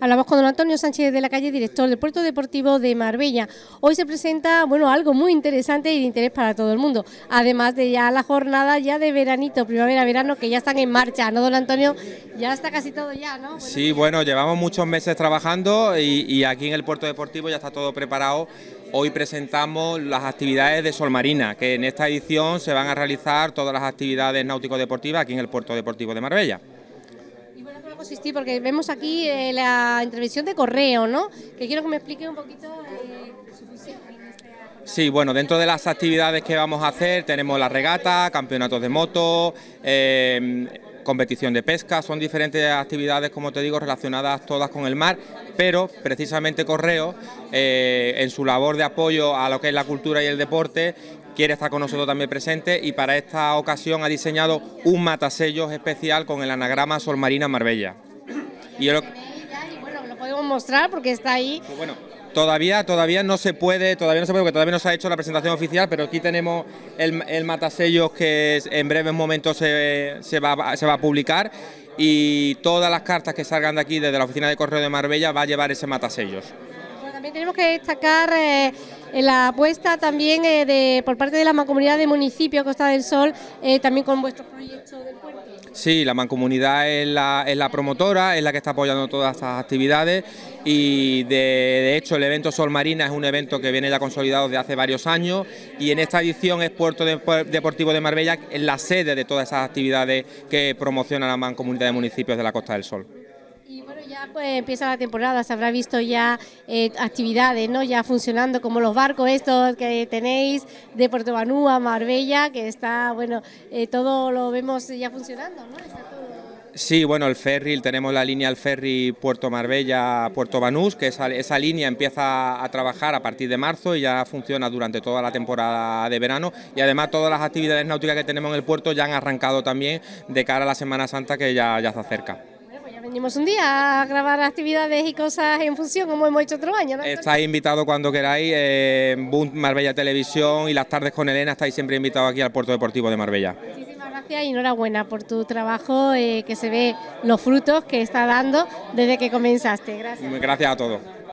Hablamos con don Antonio Sánchez de la calle, director del Puerto Deportivo de Marbella. Hoy se presenta, bueno, algo muy interesante y de interés para todo el mundo. Además de ya la jornada ya de veranito, primavera-verano, que ya están en marcha, ¿no, don Antonio? Ya está casi todo ya, ¿no? sí, bueno, llevamos muchos meses trabajando y, y aquí en el Puerto Deportivo ya está todo preparado Hoy presentamos las actividades de Sol Marina, que en esta edición se van a realizar todas las actividades náutico-deportivas aquí en el Puerto Deportivo de Marbella consistir? Porque vemos aquí eh, la intervención de correo, ¿no? Que quiero que me explique un poquito eh, su función. Este sí, bueno, dentro de las actividades que vamos a hacer tenemos la regata, campeonatos de moto, eh, competición de pesca, son diferentes actividades, como te digo, relacionadas todas con el mar, pero precisamente Correo, en su labor de apoyo a lo que es la cultura y el deporte, quiere estar con nosotros también presente y para esta ocasión ha diseñado un matasellos especial con el anagrama Sol Marina Marbella. Y lo... bueno, lo podemos mostrar porque está ahí. Pues bueno, todavía, todavía no se puede, todavía no se puede, porque todavía no se ha hecho la presentación oficial, pero aquí tenemos el, el matasellos que en breves momentos se, se, va, a publicar y todas las cartas que salgan de aquí desde la oficina de correo de Marbella va a llevar ese matasellos. también tenemos que destacar... Eh, eh, la apuesta también eh, de, por parte de la mancomunidad de Municipios Costa del Sol, eh, también con vuestro proyecto del puerto. Sí, la mancomunidad es la, promotora, es la que está apoyando todas estas actividades y de, de, hecho el evento Sol Marina es un evento que viene ya consolidado desde hace varios años y en esta edición es Puerto Deportivo de Marbella la sede de todas esas actividades que promociona la mancomunidad de municipios de la Costa del Sol. Pues, empieza la temporada, se habrá visto ya eh, actividades, ¿no? Ya funcionando como los barcos estos que tenéis de Puerto Banú a Marbella, que está, bueno, eh, todo lo vemos ya funcionando, ¿no? Sí, bueno, el ferry, tenemos la línea al ferry Puerto Marbella, Puerto Banús, que esa, línea empieza a trabajar a partir de marzo y ya funciona durante toda la temporada de verano. Y además todas las actividades náuticas que tenemos en el puerto ya han arrancado también de cara a la Semana Santa que ya, ya se acerca. Venimos un día a grabar actividades y cosas en función, como hemos hecho otro año. ¿no? Estáis invitados cuando queráis, en Marbella Televisión y las tardes con Elena, estáis siempre invitados aquí al Puerto Deportivo de Marbella. Muchísimas gracias y enhorabuena por tu trabajo, eh, que se ve los frutos que está dando desde que comenzaste. Gracias. Gracias a todos.